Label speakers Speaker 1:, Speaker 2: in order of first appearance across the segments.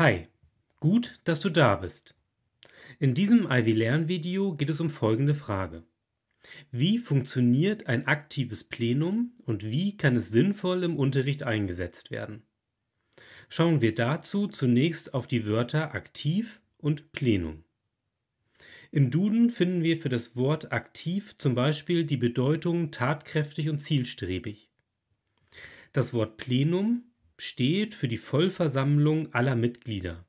Speaker 1: Hi, gut, dass du da bist. In diesem Ivy-Lern-Video geht es um folgende Frage. Wie funktioniert ein aktives Plenum und wie kann es sinnvoll im Unterricht eingesetzt werden? Schauen wir dazu zunächst auf die Wörter aktiv und Plenum. Im Duden finden wir für das Wort aktiv zum Beispiel die Bedeutung tatkräftig und zielstrebig. Das Wort Plenum steht für die Vollversammlung aller Mitglieder.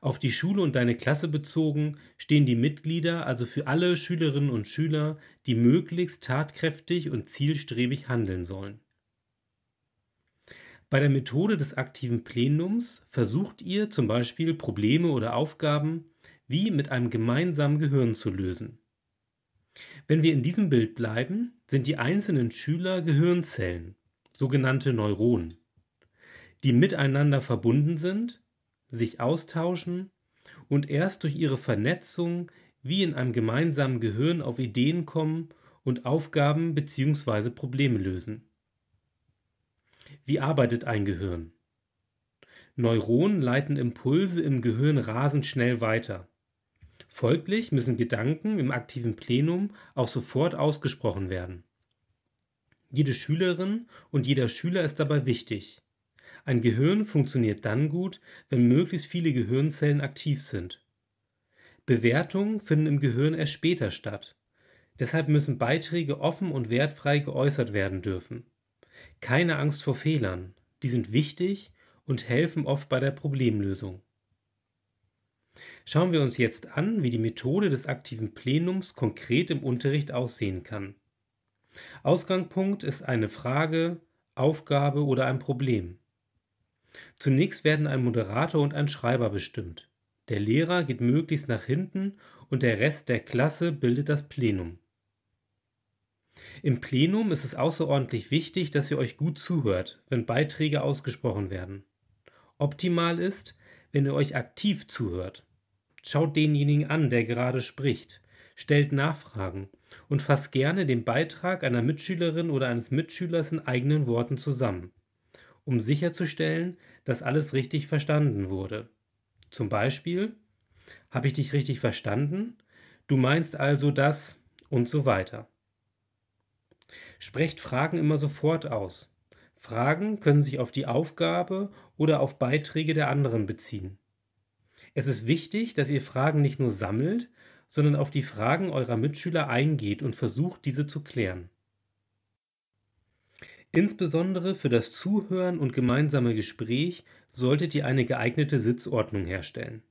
Speaker 1: Auf die Schule und deine Klasse bezogen stehen die Mitglieder also für alle Schülerinnen und Schüler, die möglichst tatkräftig und zielstrebig handeln sollen. Bei der Methode des aktiven Plenums versucht ihr zum Beispiel Probleme oder Aufgaben wie mit einem gemeinsamen Gehirn zu lösen. Wenn wir in diesem Bild bleiben, sind die einzelnen Schüler Gehirnzellen, sogenannte Neuronen die miteinander verbunden sind, sich austauschen und erst durch ihre Vernetzung wie in einem gemeinsamen Gehirn auf Ideen kommen und Aufgaben bzw. Probleme lösen. Wie arbeitet ein Gehirn? Neuronen leiten Impulse im Gehirn rasend schnell weiter. Folglich müssen Gedanken im aktiven Plenum auch sofort ausgesprochen werden. Jede Schülerin und jeder Schüler ist dabei wichtig. Ein Gehirn funktioniert dann gut, wenn möglichst viele Gehirnzellen aktiv sind. Bewertungen finden im Gehirn erst später statt. Deshalb müssen Beiträge offen und wertfrei geäußert werden dürfen. Keine Angst vor Fehlern, die sind wichtig und helfen oft bei der Problemlösung. Schauen wir uns jetzt an, wie die Methode des aktiven Plenums konkret im Unterricht aussehen kann. Ausgangspunkt ist eine Frage, Aufgabe oder ein Problem. Zunächst werden ein Moderator und ein Schreiber bestimmt. Der Lehrer geht möglichst nach hinten und der Rest der Klasse bildet das Plenum. Im Plenum ist es außerordentlich wichtig, dass ihr euch gut zuhört, wenn Beiträge ausgesprochen werden. Optimal ist, wenn ihr euch aktiv zuhört. Schaut denjenigen an, der gerade spricht, stellt Nachfragen und fasst gerne den Beitrag einer Mitschülerin oder eines Mitschülers in eigenen Worten zusammen um sicherzustellen, dass alles richtig verstanden wurde. Zum Beispiel, habe ich dich richtig verstanden? Du meinst also das und so weiter. Sprecht Fragen immer sofort aus. Fragen können sich auf die Aufgabe oder auf Beiträge der anderen beziehen. Es ist wichtig, dass ihr Fragen nicht nur sammelt, sondern auf die Fragen eurer Mitschüler eingeht und versucht, diese zu klären. Insbesondere für das Zuhören und gemeinsame Gespräch solltet ihr eine geeignete Sitzordnung herstellen.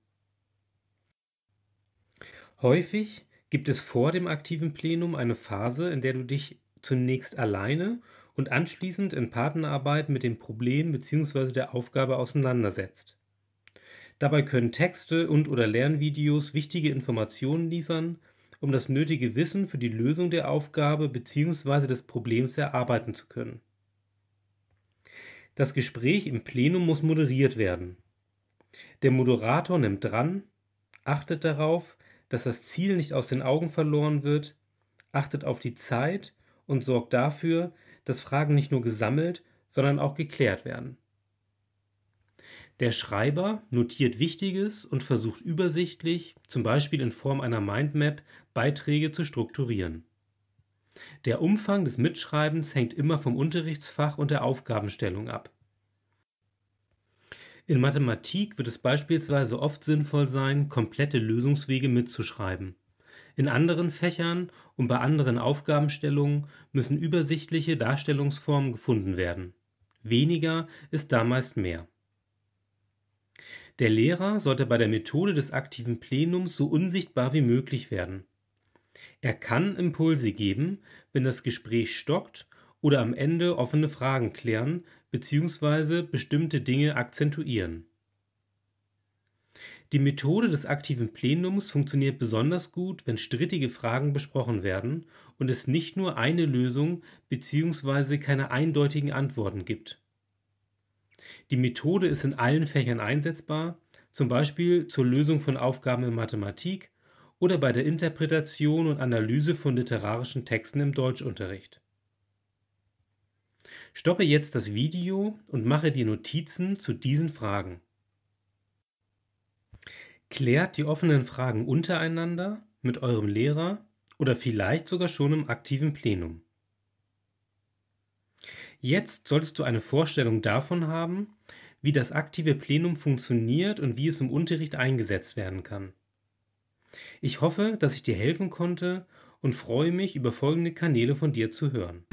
Speaker 1: Häufig gibt es vor dem aktiven Plenum eine Phase, in der du dich zunächst alleine und anschließend in Partnerarbeit mit dem Problem bzw. der Aufgabe auseinandersetzt. Dabei können Texte und/oder Lernvideos wichtige Informationen liefern, um das nötige Wissen für die Lösung der Aufgabe bzw. des Problems erarbeiten zu können. Das Gespräch im Plenum muss moderiert werden. Der Moderator nimmt dran, achtet darauf, dass das Ziel nicht aus den Augen verloren wird, achtet auf die Zeit und sorgt dafür, dass Fragen nicht nur gesammelt, sondern auch geklärt werden. Der Schreiber notiert Wichtiges und versucht übersichtlich, zum Beispiel in Form einer Mindmap, Beiträge zu strukturieren. Der Umfang des Mitschreibens hängt immer vom Unterrichtsfach und der Aufgabenstellung ab. In Mathematik wird es beispielsweise oft sinnvoll sein, komplette Lösungswege mitzuschreiben. In anderen Fächern und bei anderen Aufgabenstellungen müssen übersichtliche Darstellungsformen gefunden werden. Weniger ist da meist mehr. Der Lehrer sollte bei der Methode des aktiven Plenums so unsichtbar wie möglich werden. Er kann Impulse geben, wenn das Gespräch stockt oder am Ende offene Fragen klären bzw. bestimmte Dinge akzentuieren. Die Methode des aktiven Plenums funktioniert besonders gut, wenn strittige Fragen besprochen werden und es nicht nur eine Lösung bzw. keine eindeutigen Antworten gibt. Die Methode ist in allen Fächern einsetzbar, zum Beispiel zur Lösung von Aufgaben in Mathematik oder bei der Interpretation und Analyse von literarischen Texten im Deutschunterricht. Stoppe jetzt das Video und mache dir Notizen zu diesen Fragen. Klärt die offenen Fragen untereinander, mit eurem Lehrer oder vielleicht sogar schon im aktiven Plenum. Jetzt solltest du eine Vorstellung davon haben, wie das aktive Plenum funktioniert und wie es im Unterricht eingesetzt werden kann. Ich hoffe, dass ich dir helfen konnte und freue mich, über folgende Kanäle von dir zu hören.